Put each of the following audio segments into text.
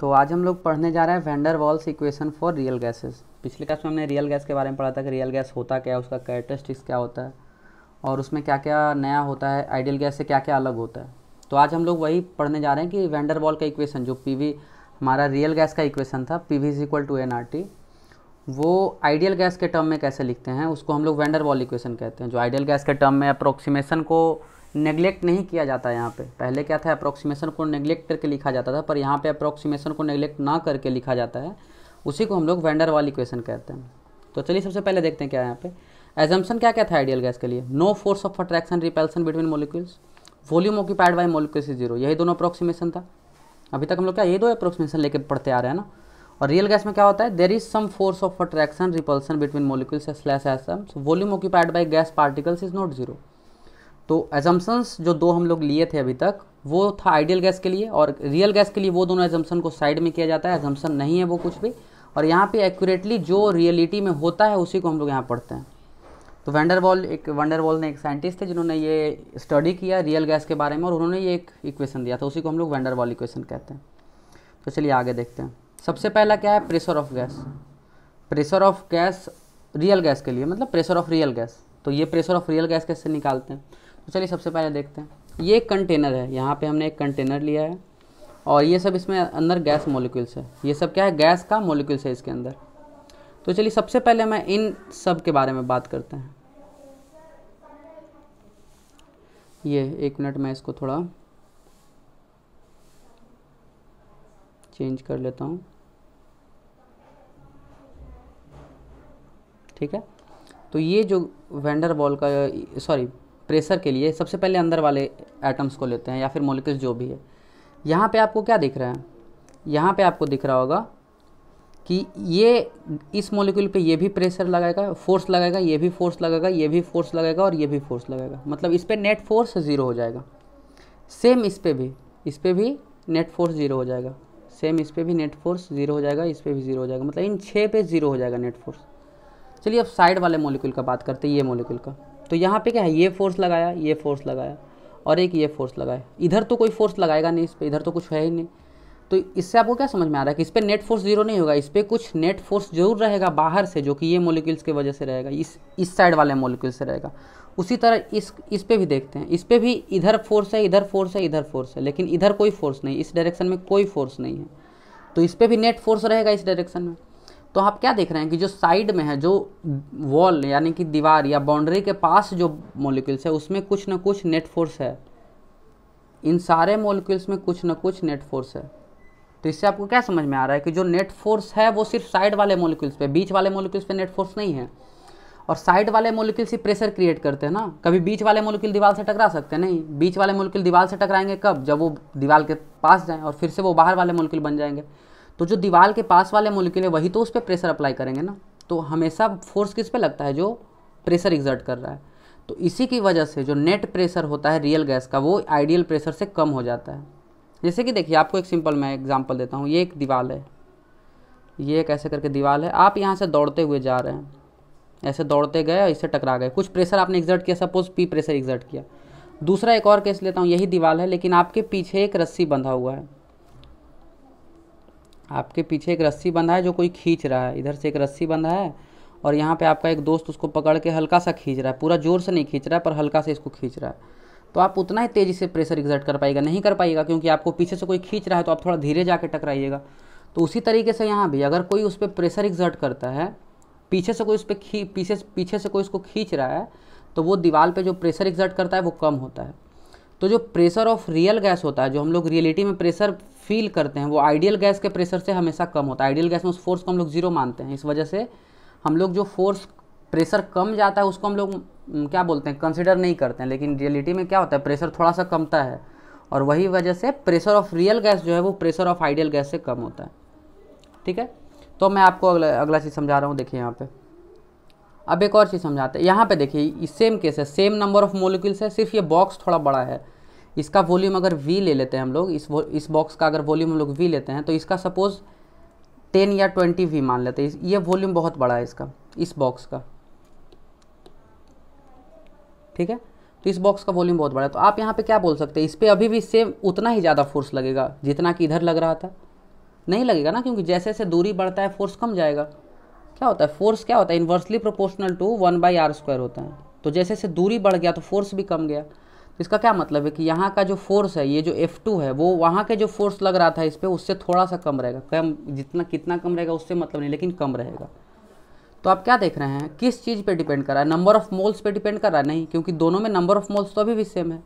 तो आज हम लोग पढ़ने जा रहे हैं van der Waals equation for real gases पिछले क्लास में हमने रियल गैस के बारे में पढ़ा था कि रियल गैस होता क्या है उसका कैरेक्टरिस्टिक्स क्या होता है और उसमें क्या क्या नया होता है आइडियल गैस से क्या क्या अलग होता है तो आज हम लोग वही पढ़ने जा रहे हैं कि वेंडर वॉल का इक्वेशन जो पी हमारा रियल गैस का इक्वेशन था P we is equal to N R T वो आइडियल गैस के टर्म में कैसे लिखते हैं उसको हम लोग वेंडर वॉल इक्वेशन कहते हैं जो आइडियल गैस के टर्म में अप्रोक्सीमेशन को नेग्लेक्ट नहीं किया जाता है यहाँ पे पहले क्या था अप्रोक्सीमेशन को नेग्लेक्ट करके लिखा जाता था पर यहाँ पे अप्रोक्सीमेशन को नेग्लेक्ट ना करके लिखा जाता है उसी को हम लोग वेंडर वाली क्वेश्चन कहते हैं तो चलिए सबसे पहले देखते हैं क्या यहाँ पे एजम्पन क्या क्या था आइडियल गैस के लिए no force of attraction repulsion between molecules volume occupied by molecules is zero यही दोनों अप्रोक्सीमेशन था अभी तक हम लोग क्या ये दो अप्रोक्सीमेशन लेके पढ़ते आ रहे हैं ना और रियल गैस में क्या होता है there is some force of attraction repulsion between molecules slash assumes volume occupied by gas particles is not zero तो एजम्पन्स जो दो हम लोग लिए थे अभी तक वो था आइडियल गैस के लिए और रियल गैस के लिए वो दोनों एजम्पन को साइड में किया जाता है एजम्पन नहीं है वो कुछ भी और यहाँ पे एक्यूरेटली जो रियलिटी में होता है उसी को हम लोग यहाँ पढ़ते हैं तो वेंडरवॉल एक वेंडरवॉल ने एक साइंटिस्ट थे जिन्होंने ये स्टडी किया रियल गैस के बारे में और उन्होंने ये एक इक्वेशन दिया था उसी को हम लोग वेंडरवॉल इक्वेशन कहते हैं तो चलिए आगे देखते हैं सबसे पहला क्या है pressure of gas pressure of gas real gas के लिए मतलब प्रेशर ऑफ रियल गैस तो ये प्रेशर ऑफ रियल गैस कैसे निकालते हैं तो चलिए सबसे पहले देखते हैं ये एक कंटेनर है यहाँ पे हमने एक कंटेनर लिया है और ये सब इसमें अंदर गैस मोलिक्यूल्स है ये सब क्या है गैस का मोलिक्यूल्स है इसके अंदर तो चलिए सबसे पहले मैं इन सब के बारे में बात करते हैं ये एक मिनट मैं इसको थोड़ा चेंज कर लेता हूँ ठीक है तो ये जो वेंडर बॉल का सॉरी प्रेशर के लिए सबसे पहले अंदर वाले एटम्स को लेते हैं या फिर मोलिकल्स जो भी है यहाँ पे आपको क्या दिख रहा है यहाँ पे आपको दिख रहा होगा कि ये इस मोलिक्यूल पे ये भी प्रेशर लगाएगा फोर्स लगाएगा ये भी फोर्स लगाएगा ये भी फोर्स लगाएगा और ये भी फोर्स लगाएगा मतलब इस पर नेट फोर्स ज़ीरो हो जाएगा सेम इस पर भी इस पर भी नेट फोर्स ज़ीरो हो जाएगा सेम इस पर भी नेट फोर्स ज़ीरो हो जाएगा इस पर भी ज़ीरो हो जाएगा मतलब इन छः पे ज़ीरो हो जाएगा नेट फोर्स चलिए अब साइड वाले मोलिक्यूल का बात करते हैं ये मोलिक्यूल का तो यहाँ पे क्या है ये फोर्स लगाया ये फोर्स लगाया और एक ये फोर्स लगाया इधर तो कोई फोर्स लगाएगा नहीं इस पर इधर तो कुछ है ही नहीं तो इससे आपको क्या समझ में आ रहा है कि इस पर नेट फोर्स जीरो नहीं होगा इस पर कुछ नेट फोर्स जरूर रहेगा बाहर से जो कि ये मोलिक्यूल्स की वजह से रहेगा इस इस साइड वाले मोलिक्यूल से रहेगा उसी तरह इस इस पर भी देखते हैं इस पर भी इधर फोर्स है इधर फोर्स है इधर फोर्स है लेकिन इधर कोई फोर्स नहीं इस डायरेक्शन में कोई फोर्स नहीं है तो इस पर भी नेट फोर्स रहेगा इस डायरेक्शन में तो आप क्या देख रहे हैं कि जो साइड में है जो वॉल यानी कि दीवार या बाउंड्री के पास जो मोलिक्यूल्स है उसमें कुछ ना कुछ नेट फोर्स है इन सारे मोलिक्यूल्स में कुछ ना कुछ नेट फोर्स है तो इससे आपको क्या समझ में आ रहा है कि जो नेट फोर्स है वो सिर्फ साइड वाले मोलिक्यूल्स पे बीच वाले मोलिक्यूल्स पे नेट फोर्स नहीं है और साइड वाले मोलिक्यूल्स ही प्रेशर क्रिएट करते हैं ना कभी बीच वाले मोलिक्यूल दीवार से टकरा सकते हैं नहीं बीच वाले मोलिक्यूल दीवार से टकराएंगे कब जब वो दीवार के पास जाएँ और फिर से वो बाहर वाले मोलिक्यूल बन जाएंगे तो जो दीवार के पास वाले मोलिक्यूल है वही तो उस पर प्रेशर अप्लाई करेंगे ना तो हमेशा फोर्स किस पे लगता है जो प्रेशर एग्जर्ट कर रहा है तो इसी की वजह से जो नेट प्रेशर होता है रियल गैस का वो आइडियल प्रेशर से कम हो जाता है जैसे कि देखिए आपको एक सिंपल मैं एग्जांपल देता हूँ ये एक दीवार है ये एक ऐसे करके दीवार है आप यहाँ से दौड़ते हुए जा रहे हैं ऐसे दौड़ते गए और इससे टकरा गए कुछ प्रेशर आपने एग्जर्ट किया सपोज पी प्रेशर एग्जर्ट किया दूसरा एक और केस लेता हूँ यही दीवार है लेकिन आपके पीछे एक रस्सी बंधा हुआ है आपके पीछे एक रस्सी बंधा है जो कोई खींच रहा है इधर से एक रस्सी बंधा है और यहाँ पे आपका एक दोस्त उसको पकड़ के हल्का सा खींच रहा है पूरा जोर से नहीं खींच रहा है पर हल्का से इसको खींच रहा है तो आप उतना ही तेज़ी से प्रेशर एग्जर्ट कर पाएगा नहीं कर पाएगा क्योंकि आपको पीछे से कोई खींच रहा है तो आप थोड़ा धीरे जाके टकराइएगा तो उसी तरीके से यहाँ भी अगर कोई उस पर प्रेशर एग्जर्ट करता है पीछे से कोई उस पर पीछे पीछे से कोई उसको खींच रहा है तो वो दीवार पर जो प्रेशर एग्जर्ट करता है वो कम होता है तो जो प्रेशर ऑफ रियल गैस होता है जो हम लोग रियलिटी में प्रेशर फील करते हैं वो आइडियल गैस के प्रेशर से हमेशा कम होता है आइडियल गैस में उस फोर्स को हम लोग जीरो मानते हैं इस वजह से हम लोग जो फोर्स प्रेशर कम जाता है उसको हम लोग क्या बोलते हैं कंसिडर नहीं करते हैं लेकिन रियलिटी में क्या होता है प्रेशर थोड़ा सा कमता है और वही वजह से प्रेशर ऑफ रियल गैस जो है वो प्रेशर ऑफ आइडियल गैस से कम होता है ठीक है तो मैं आपको अगला अगला चीज़ समझा रहा हूँ देखिए यहाँ पे अब एक और चीज़ समझाते हैं यहाँ पे देखिए सेम केस है सेम नंबर ऑफ मोलिक्यूल्स है सिर्फ ये बॉक्स थोड़ा बड़ा है इसका वॉल्यूम अगर वी ले लेते हैं हम लोग इस इस बॉक्स का अगर वॉल्यूम हम लोग वी लेते हैं तो इसका सपोज़ टेन या ट्वेंटी वी मान लेते हैं ये वॉल्यूम बहुत बड़ा है इसका इस बॉक्स का ठीक है तो इस बॉक्स का वॉल्यूम बहुत बड़ा है तो आप यहाँ पे क्या बोल सकते हैं इस पर अभी भी सेम उतना ही ज़्यादा फोर्स लगेगा जितना कि इधर लग रहा था नहीं लगेगा ना क्योंकि जैसे जैसे दूरी बढ़ता है फोर्स कम जाएगा क्या होता है फोर्स क्या होता है inversely proportional to one by r square होता है तो जैसे जैसे दूरी बढ़ गया तो फोर्स भी कम गया इसका क्या मतलब है कि यहाँ का जो फोर्स है ये जो F2 है वो वहाँ के जो फोर्स लग रहा था इस पर उससे थोड़ा सा कम रहेगा कम जितना कितना कम रहेगा उससे मतलब नहीं लेकिन कम रहेगा तो आप क्या देख रहे हैं किस चीज़ पे डिपेंड कर रहा है नंबर ऑफ मोल्स पे डिपेंड कर रहा है नहीं क्योंकि दोनों में नंबर ऑफ मोल्स तो अभी भी सेम है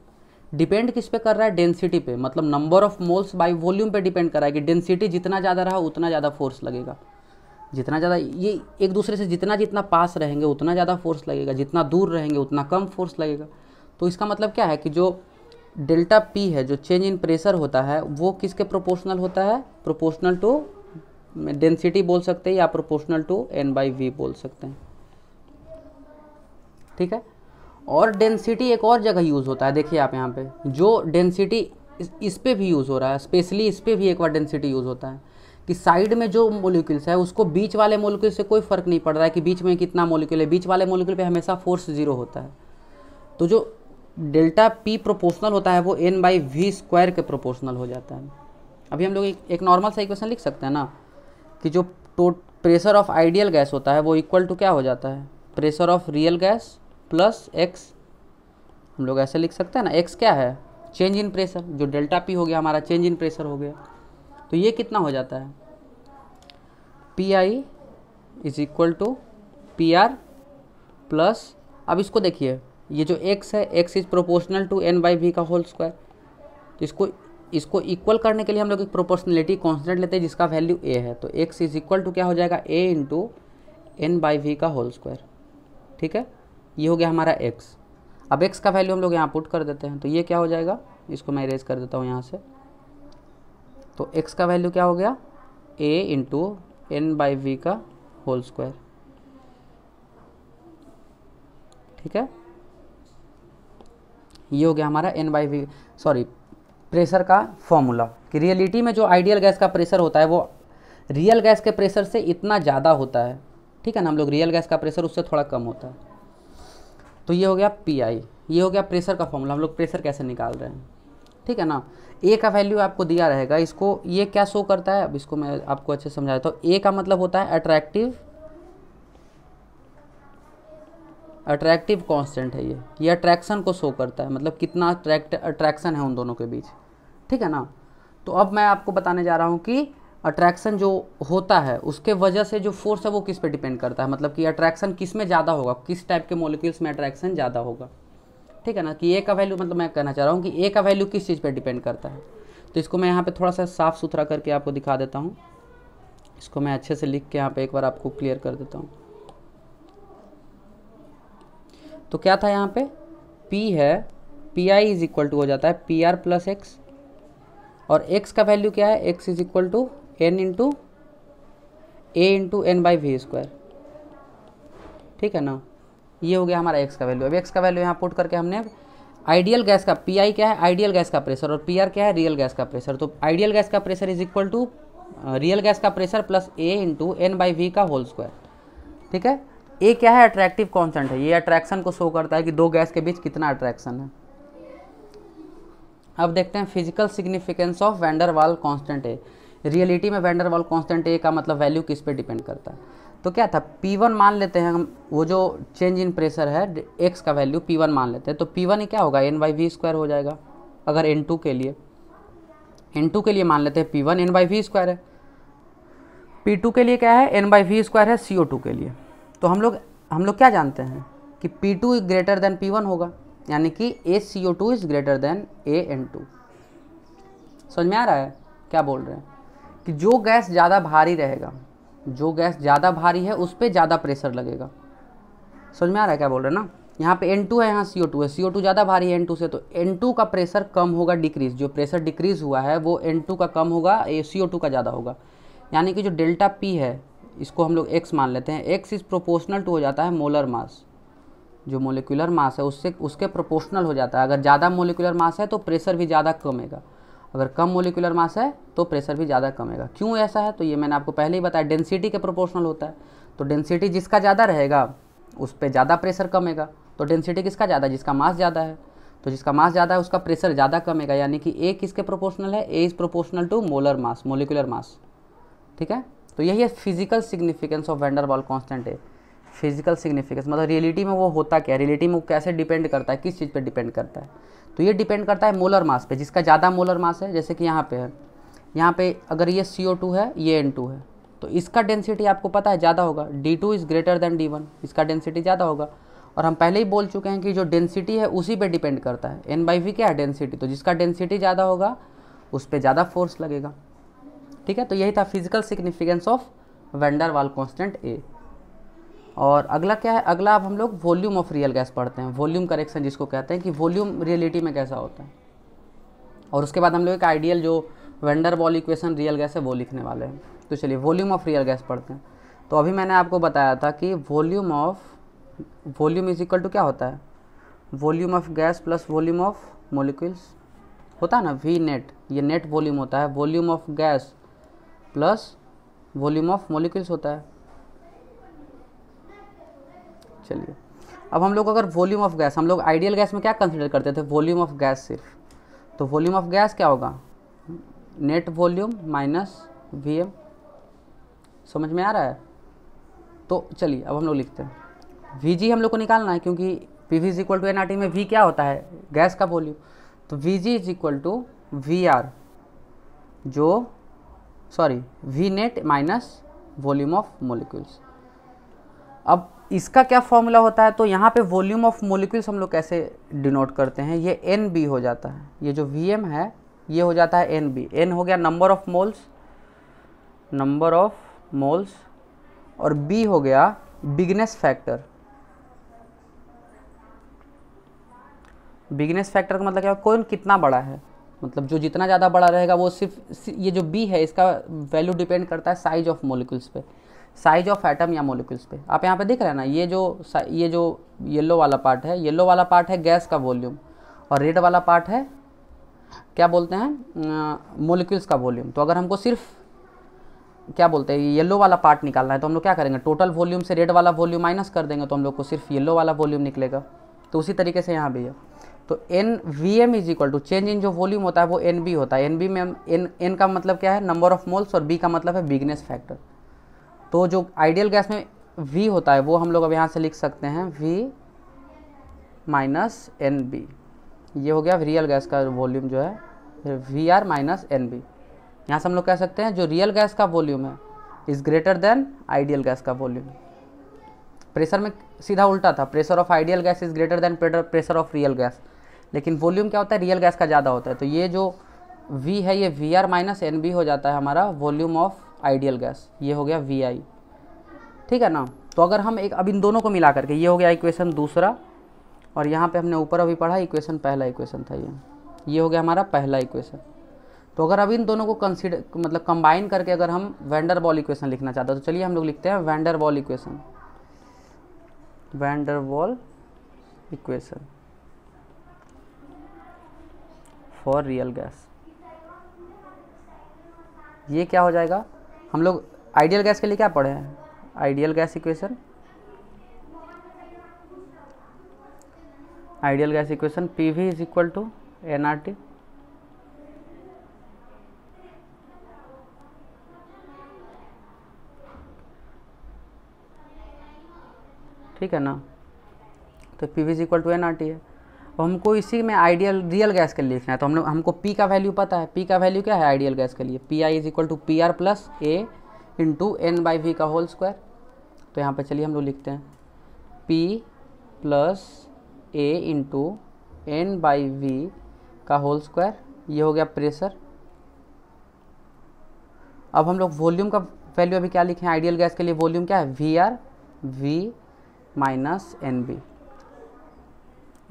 डिपेंड किस पे कर रहा है डेंसिटी पे मतलब number of moles by volume पे डिपेंड कर रहा है कि डेंसिटी जितना ज़्यादा रहा उतना ज़्यादा फोर्स लगेगा जितना ज़्यादा ये एक दूसरे से जितना जितना पास रहेंगे उतना ज़्यादा फोर्स लगेगा जितना दूर रहेंगे उतना कम फोर्स लगेगा तो इसका मतलब क्या है कि जो डेल्टा पी है जो चेंज इन प्रेशर होता है वो किसके प्रोपोर्शनल होता है प्रोपोर्शनल टू डेंसिटी बोल सकते हैं या proportional to n by v बोल सकते हैं ठीक है और डेंसिटी एक और जगह यूज़ होता है देखिए आप यहाँ पे जो डेंसिटी इस पर भी यूज़ हो रहा है स्पेशली इस पर भी एक बार डेंसिटी यूज़ होता है कि साइड में जो मोलिक्यूल्स है उसको बीच वाले मोलिक्यूल से कोई फ़र्क नहीं पड़ रहा है कि बीच में कितना मोलिक्यूल है बीच वाले मोलिक्यूल पे हमेशा फोर्स जीरो होता है तो जो डेल्टा पी प्रोपोर्शनल होता है वो एन बाई वी स्क्वायर के प्रोपोर्शनल हो जाता है अभी हम लोग एक, एक नॉर्मल सा इक्वेशन लिख सकते हैं ना कि जो टोट प्रेशर ऑफ आइडियल गैस होता है वो इक्वल टू क्या हो जाता है pressure of real gas plus x हम लोग ऐसे लिख सकते हैं ना एक्स क्या है चेंज इन प्रेशर जो डेल्टा पी हो गया हमारा चेंज इन प्रेशर हो गया तो ये कितना हो जाता है p i is equal to p r plus अब इसको देखिए ये जो एक्स है x is proportional to n by v का होल स्क्वायर तो इसको इसको इक्वल करने के लिए हम लोग एक प्रोपोर्शनलिटी कॉन्स्टेंट लेते हैं जिसका वैल्यू ए है तो एक्स इज इक्वल टू क्या हो जाएगा a into n by v का होल स्क्वायर ठीक है ये हो गया हमारा एक्स अब एक्स का वैल्यू हम लोग यहाँ पुट कर देते हैं तो ये क्या हो जाएगा इसको मैं इरेज कर देता हूँ यहाँ से तो एक्स का वैल्यू क्या हो गया a into n by v का होल स्क्वायर ठीक है ये हो गया हमारा n by v sorry pressure का फॉर्मूला कि रियलिटी में जो आइडियल गैस का प्रेशर होता है वो रियल गैस के प्रेशर से इतना ज़्यादा होता है ठीक है ना हम लोग रियल गैस का प्रेशर उससे थोड़ा कम होता है तो ये हो गया पी आई ये हो गया प्रेशर का फॉर्मूला हम लोग प्रेशर कैसे निकाल रहे हैं ठीक है ना ए का वैल्यू आपको दिया रहेगा इसको ये क्या शो करता है अब इसको मैं आपको अच्छे से समझा देता हूँ तो ए का मतलब होता है अट्रैक्टिव अट्रैक्टिव कांस्टेंट है ये ये अट्रैक्शन को शो करता है मतलब कितना अट्रैक्ट अट्रैक्शन है उन दोनों के बीच ठीक है ना तो अब मैं आपको बताने जा रहा हूँ कि अट्रैक्शन जो होता है उसके वजह से जो फोर्स है वो किस पे डिपेंड करता है मतलब कि अट्रैक्शन किस में ज़्यादा होगा किस टाइप के मोलिक्यूल्स में अट्रैक्शन ज़्यादा होगा ठीक है ना कि ए का वैल्यू मतलब मैं कहना चाह रहा हूँ कि ए का वैल्यू किस चीज़ पर डिपेंड करता है तो इसको मैं यहाँ पर थोड़ा सा साफ़ सुथरा करके आपको दिखा देता हूँ इसको मैं अच्छे से लिख के यहाँ पर एक बार आपको क्लियर कर देता हूँ तो क्या था यहाँ पे पी है p i is equal to हो जाता है पी आर प्लस एक्स और एक्स का वैल्यू क्या है x is equal to n into a into n by v square ठीक है ना ये हो गया हमारा एक्स का वैल्यू अब एक्स का वैल्यू यहाँ पुट करके हमने आइडियल गैस का पी आई क्या है आइडियल गैस का प्रेशर और पी आर क्या है रियल गैस का प्रेशर तो आइडियल गैस का pressure is equal to real gas का pressure plus a into n by v का होल स्क्वायर ठीक है ये क्या है अट्रैक्टिव कॉन्सेंट है ये अट्रैक्शन को शो करता है कि दो गैस के बीच कितना अट्रैक्शन है अब देखते हैं physical significance of van der Waals constant a reality में वेंडरवाल कांस्टेंट ए का मतलब वैल्यू किस पे डिपेंड करता है तो क्या था P1 मान लेते हैं हम वो जो चेंज इन प्रेशर है x का वैल्यू P1 मान लेते हैं तो P1 ही क्या होगा एन वाई वी स्क्वायर हो जाएगा अगर N2 के लिए N2 के लिए मान लेते हैं P1 N why we square है P2 के लिए क्या है एन वाई वी स्क्वायर है CO2 के लिए तो हम लोग हम लोग क्या जानते हैं कि P2 to greater than P1 होगा यानी कि a c o two is greater than a n two समझ में आ रहा है क्या बोल रहे हैं कि जो गैस ज़्यादा भारी रहेगा जो गैस ज़्यादा भारी है उस पर ज़्यादा प्रेशर लगेगा समझ में आ रहा है क्या बोल रहे हैं ना यहाँ पे N2 है यहाँ CO2 है CO2 ज़्यादा भारी है N2 से तो N2 का प्रेशर कम होगा डिक्रीज जो प्रेशर डिक्रीज हुआ है वो N2 का कम होगा CO2 का ज़्यादा होगा यानी कि जो डेल्टा P है इसको हम लोग एक्स मान लेते हैं एक्स इज़ प्रोपोर्शनल टू हो जाता है मोलर मास जो मोलिकुलर मास है उससे उसके प्रोपोर्शनल हो जाता है अगर ज़्यादा मोलिकुलर मास है तो प्रेशर भी ज़्यादा कमेगा अगर कम मोलिकुलर मास है तो प्रेशर भी ज़्यादा कमेगा क्यों ऐसा है तो ये मैंने आपको पहले ही बताया डेंसिटी के प्रोपोर्शनल होता है तो डेंसिटी जिसका ज़्यादा रहेगा उस पर ज़्यादा प्रेशर कमेगा तो डेंसिटी किसका ज़्यादा जिसका मास ज़्यादा है तो जिसका मास ज़्यादा है उसका प्रेशर ज़्यादा कमेगा यानी कि ए किसके प्रोपोर्शनल है a is proportional to molar mass molecular mass ठीक है तो यही है physical significance of van der Waals constant है फिजिकल सिग्निफिकेंस मतलब रियलिटी में वो होता क्या रियलिटी में वो कैसे डिपेंड करता है किस चीज़ पे डिपेंड करता है तो ये डिपेंड करता है मोलर मास पे जिसका ज़्यादा मोलर मास है जैसे कि यहाँ पे है यहाँ पे अगर ये सी है ये एन है तो इसका डेंसिटी आपको पता है ज़्यादा होगा d two is greater than d one इसका डेंसिटी ज़्यादा होगा और हम पहले ही बोल चुके हैं कि जो डेंसिटी है उसी पर डिपेंड करता है एन बाई वी क्या है डेंसिटी तो जिसका डेंसिटी ज़्यादा होगा उस पर ज़्यादा फोर्स लगेगा ठीक है तो यही था physical significance of van der Waals constant a और अगला क्या है अगला अब हम लोग वॉल्यूम ऑफ रियल गैस पढ़ते हैं वॉल्यूम करेक्शन जिसको कहते हैं कि वॉल्यूम रियलिटी में कैसा होता है और उसके बाद हम लोग एक आइडियल जो van der Waals equation real gas है वो लिखने वाले हैं तो चलिए वॉल्यूम ऑफ रियल गैस पढ़ते हैं तो अभी मैंने आपको बताया था कि volume of volume is equal to क्या होता है volume of gas plus volume of molecules होता है ना वी नेट ये नेट वॉल्यूम होता है volume of gas plus volume of molecules होता है चलिए अब हम लोग अगर वॉल्यूम ऑफ गैस हम लोग आइडियल गैस में क्या कंसिडर करते थे वॉल्यूम ऑफ गैस सिर्फ तो वॉल्यूम ऑफ गैस क्या होगा net volume minus v m समझ में आ रहा है तो चलिए अब हम लोग लिखते हैं वी जी हम लोग को निकालना है क्योंकि p we is equal to N R t में वी क्या होता है गैस का वॉल्यूम तो v g is equal to v r जो sorry v net minus volume of molecules अब इसका क्या फॉर्मूला होता है तो यहाँ पे वॉल्यूम ऑफ मोलिक्यूल्स हम लोग कैसे डिनोट करते हैं ये एन बी हो जाता है ये जो वी एम है ये हो जाता है एन बी एन हो गया number of moles number of moles और बी हो गया बिगनेस फैक्टर बिगनेस फैक्टर का मतलब क्या कौन कितना बड़ा है मतलब जो जितना ज़्यादा बड़ा रहेगा वो सिर्फ ये जो बी है इसका वैल्यू डिपेंड करता है साइज ऑफ मोलिकुल्स पे साइज ऑफ एटम या मोलिकुल्स पे आप यहाँ पे देख रहे हैं ना ये जो ये जो येलो वाला पार्ट है येलो वाला पार्ट है गैस का वॉल्यूम और रेड वाला पार्ट है क्या बोलते हैं मोलिक्यूल्स अं, का वॉल्यूम तो अगर हमको सिर्फ क्या बोलते हैं येलो वाला पार्ट निकालना है तो हम लोग क्या करेंगे टोटल वॉल्यूम से रेड वाला वॉल्यूम माइनस कर देंगे तो हम लोग को सिर्फ येलो वाला वॉल्यूम निकलेगा तो उसी तरीके से यहाँ भी है तो n v m is equal to change in जो वॉल्यूम होता है वो एन बी होता है एन बी में एन एन का मतलब क्या है नंबर ऑफ मोल्स और बी का मतलब है बिगनेस फैक्टर तो जो आइडियल गैस में वी होता है वो हम लोग अब यहाँ से लिख सकते हैं वी माइनस एन बी ये हो गया रियल गैस का वॉल्यूम जो है v r minus n b यहाँ से हम लोग कह सकते हैं जो रियल गैस का वॉल्यूम है is greater than ideal gas का वॉल्यूम प्रेशर में सीधा उल्टा था pressure of ideal gas is greater than pressure of real gas लेकिन वॉल्यूम क्या होता है रियल गैस का ज़्यादा होता है तो ये जो वी है ये v r minus n b हो जाता है हमारा वॉल्यूम ऑफ आइडियल गैस ये हो गया वी आई ठीक है ना तो अगर हम एक अब इन दोनों को मिला करके ये हो गया इक्वेशन दूसरा और यहाँ पे हमने ऊपर अभी पढ़ा इक्वेशन पहला इक्वेशन था ये ये हो गया हमारा पहला इक्वेशन तो अगर अब इन दोनों को कंसिडर मतलब कंबाइन करके अगर हम वेंडर बॉल इक्वेशन लिखना चाहते हैं तो चलिए हम लोग लिखते हैं vendor ball equation vendor ball equation for real gas ये क्या हो जाएगा हम लोग आइडियल गैस के लिए क्या पढ़े हैं ideal gas equation ideal gas equation p we is equal to N R t ठीक है ना तो p we is equal to N R t है तो हमको इसी में आइडियल रियल गैस के लिए लिखना है तो हम लोग हमको पी का वैल्यू पता है पी का वैल्यू क्या है आइडियल गैस के लिए p i is equal to p r plus a into n by v का होल स्क्वायर तो यहाँ पर चलिए हम लोग लिखते हैं p plus a into n by v का होल स्क्वायर ये हो गया प्रेशर अब हम लोग वॉल्यूम का वैल्यू अभी क्या लिखें आइडियल गैस के लिए वॉल्यूम क्या है v r v minus n b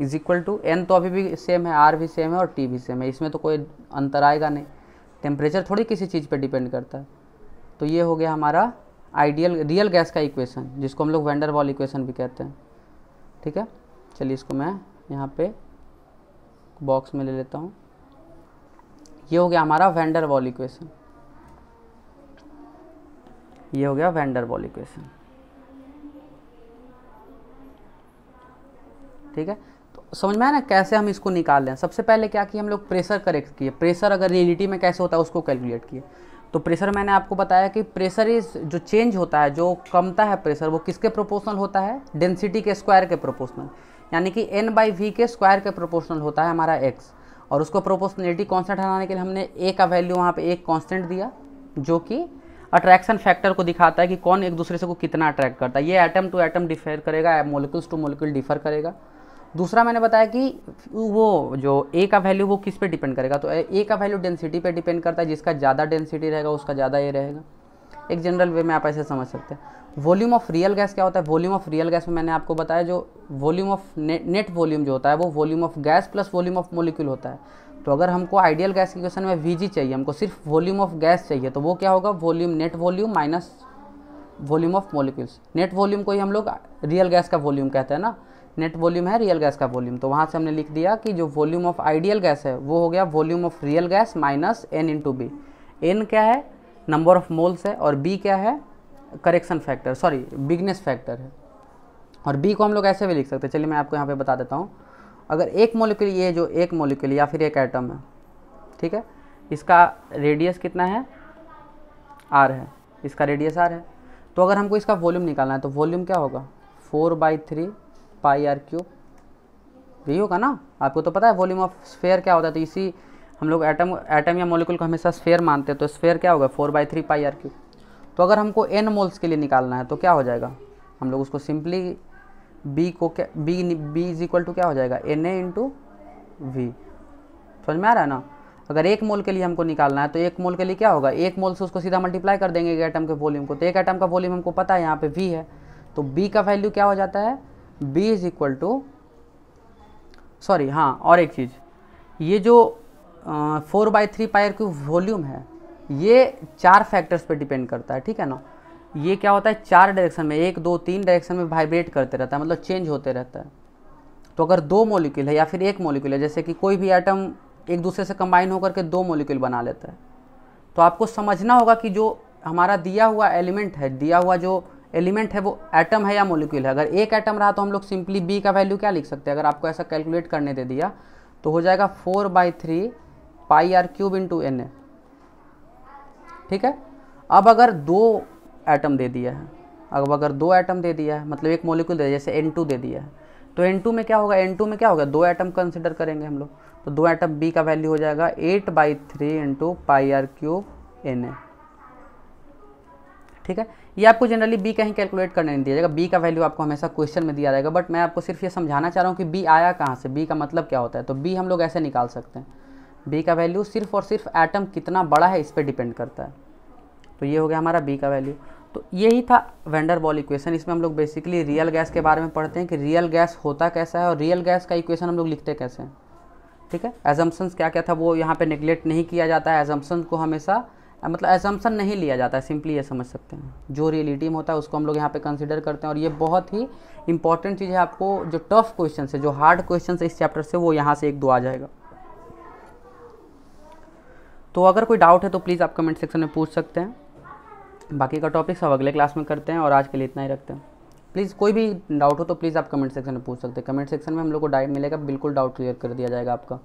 is equal to n तो अभी भी सेम है आर भी सेम है और टी भी सेम है इसमें तो कोई अंतर आएगा नहीं टेम्परेचर थोड़ी किसी चीज़ पे डिपेंड करता है तो ये हो गया हमारा आइडियल रियल गैस का इक्वेशन जिसको हम लोग वेंडर वॉल इक्वेशन भी कहते हैं ठीक है चलिए इसको मैं यहाँ पे बॉक्स में ले लेता हूँ ये हो गया हमारा वेंडर वॉल इक्वेशन ये हो गया वेंडर वॉल इक्वेशन ठीक है समझ में आया ना कैसे हम इसको निकाल लें सबसे पहले क्या किया हम लोग प्रेशर करेक्ट किए प्रेशर अगर रियलिटी में कैसे होता है उसको कैलकुलेट किए तो प्रेशर मैंने आपको बताया कि प्रेशर इज जो चेंज होता है जो कमता है प्रेशर वो किसके प्रोपोर्शनल होता है डेंसिटी के स्क्वायर के प्रोपोर्शनल यानी कि एन बाई वी के स्क्वायर के प्रोपोर्शनल होता है हमारा एक्स और उसको प्रोपोर्शनलिटी कॉन्सेंट हटाने के लिए हमने ए का वैल्यू वहाँ पे एक कॉन्स्टेंट दिया जो कि अट्रैक्शन फैक्टर को दिखाता है कि कौन एक दूसरे से को कितना अट्रैक्ट करता है ये एटम टू एटम डिफर करेगा मोलिकुल्स टू मोलिकुल डिफर करेगा दूसरा मैंने बताया कि वो जो ए का वैल्यू वो किस पे डिपेंड करेगा तो ए का वैल्यू डेंसिटी पे डिपेंड करता है जिसका ज़्यादा डेंसिटी रहेगा उसका ज़्यादा ए रहेगा एक जनरल वे में आप ऐसे समझ सकते हैं वॉल्यूम ऑफ रियल गैस क्या होता है वॉल्यूम ऑफ रियल गैस में मैंने आपको बताया जो वॉल्यूम ऑफ नेट वॉल्यूम जो होता है वो volume of gas plus volume of molecule होता है तो अगर हमको आइडियल गैस की क्वेश्चन में वी चाहिए हमको सिर्फ वॉल्यूम ऑफ गैस चाहिए तो वो क्या होगा volume net volume minus volume of molecules net volume को ही हम लोग रियल गैस का वॉल्यूम कहते हैं ना नेट वॉल्यूम है रियल गैस का वॉल्यूम तो वहाँ से हमने लिख दिया कि जो वॉल्यूम ऑफ आइडियल गैस है वो हो गया volume of real gas minus n into b n क्या है नंबर ऑफ मोल्स है और बी क्या है correction factor sorry bigness factor है और बी को हम लोग ऐसे भी लिख सकते हैं चलिए मैं आपको यहाँ पे बता देता हूँ अगर एक मोलिक्यूल ये जो एक मोलिक्यूल या फिर एक आइटम है ठीक है इसका रेडियस कितना है आर है इसका रेडियस आर है तो अगर हमको इसका वॉल्यूम निकालना है तो वॉल्यूम क्या होगा four by three pi r cube यही होगा ना आपको तो पता है वॉल्यूम ऑफ स्फेयर क्या होता है तो इसी हम लोग एटम एटम या मोलिकुल को हमेशा स्फेयर मानते हैं तो स्फेयर क्या होगा four by three pi r cube तो अगर हमको एन मोल्स के लिए निकालना है तो क्या हो जाएगा हम लोग उसको सिंपली बी को क्या b b is equal to क्या हो जाएगा एन ए इंटू वी समझ में आ रहा है ना अगर एक मोल के लिए हमको निकालना है तो एक मोल के लिए क्या होगा एक मोल से उसको सीधा मल्टीप्लाई कर देंगे एक एटम के वॉल्यूम को तो एक एटम का वॉल्यूम हमको पता है यहाँ पे वी है तो बी का वैल्यू क्या हो जाता है b is equal to sorry हाँ और एक चीज़ ये जो four by three pi r cube volume है ये चार फैक्टर्स पे डिपेंड करता है ठीक है ना ये क्या होता है चार डायरेक्शन में एक दो तीन डायरेक्शन में वाइब्रेट करते रहता है मतलब चेंज होते रहता है तो अगर दो मोलिक्यूल है या फिर एक मोलिक्यूल है जैसे कि कोई भी आइटम एक दूसरे से कंबाइन होकर के दो मोलिक्यूल बना लेता है तो आपको समझना होगा कि जो हमारा दिया हुआ एलिमेंट है दिया हुआ जो एलिमेंट है वो एटम है या मोलिक्यूल है अगर एक एटम रहा तो हम लोग सिंपली बी का वैल्यू क्या लिख सकते हैं अगर आपको ऐसा कैलकुलेट करने दे दिया तो हो जाएगा four by three pi r cube to n a ठीक है अब अगर दो एटम दे दिया है अब अगर दो एटम दे दिया है मतलब एक मोलिक्यूल दे दिया जैसे एन टू दे दिया है तो एन टू में क्या होगा एन टू में क्या होगा दो एटम कंसिडर करेंगे हम लोग तो दो एटम बी का वैल्यू हो जाएगा eight by three into pi r cube n a ठीक है ये आपको जनरली बी कहीं कैलकुलेट करने नहीं दिया जाएगा बी का वैल्यू आपको हमेशा क्वेश्चन में दिया जाएगा बट मैं आपको सिर्फ ये समझाना चाह रहा हूँ कि बी आया कहाँ से बी का मतलब क्या होता है तो बी हम लोग ऐसे निकाल सकते हैं बी का वैल्यू सिर्फ और सिर्फ एटम कितना बड़ा है इस पर डिपेंड करता है तो ये हो गया हमारा बी का वैल्यू तो यही था वेंडर बॉल इक्वेशन इसमें हम लोग बेसिकली रियल गैस के बारे में पढ़ते हैं कि रियल गैस होता कैसा है और रियल गैस का इक्वेशन हम लोग लिखते कैसे हैं ठीक है एजम्पन्स क्या क्या था वो यहाँ पे निगलेक्ट नहीं किया जाता है एजम्पन्स को हमेशा मतलब एजम्सन नहीं लिया जाता है सिंपली ये समझ सकते हैं जो रियलिटी में होता है उसको हम लोग यहाँ पे कंसिडर करते हैं और ये बहुत ही इंपॉर्टेंट चीज़ है आपको जो टफ क्वेश्चन है जो हार्ड क्वेश्चन है इस चैप्टर से वो यहाँ से एक दो आ जाएगा तो अगर कोई डाउट है तो प्लीज़ आप कमेंट सेक्शन में पूछ सकते हैं बाकी का टॉपिक सब अगले क्लास में करते हैं और आज के लिए इतना ही रखते हैं प्लीज़ कोई भी डाउट हो तो प्लीज़ आप कमेंट सेक्शन में पूछ सकते हैं कमेंट सेक्शन में हम लोग को डाइट मिलेगा बिल्कुल डाउट क्लियर कर दिया जाएगा आपका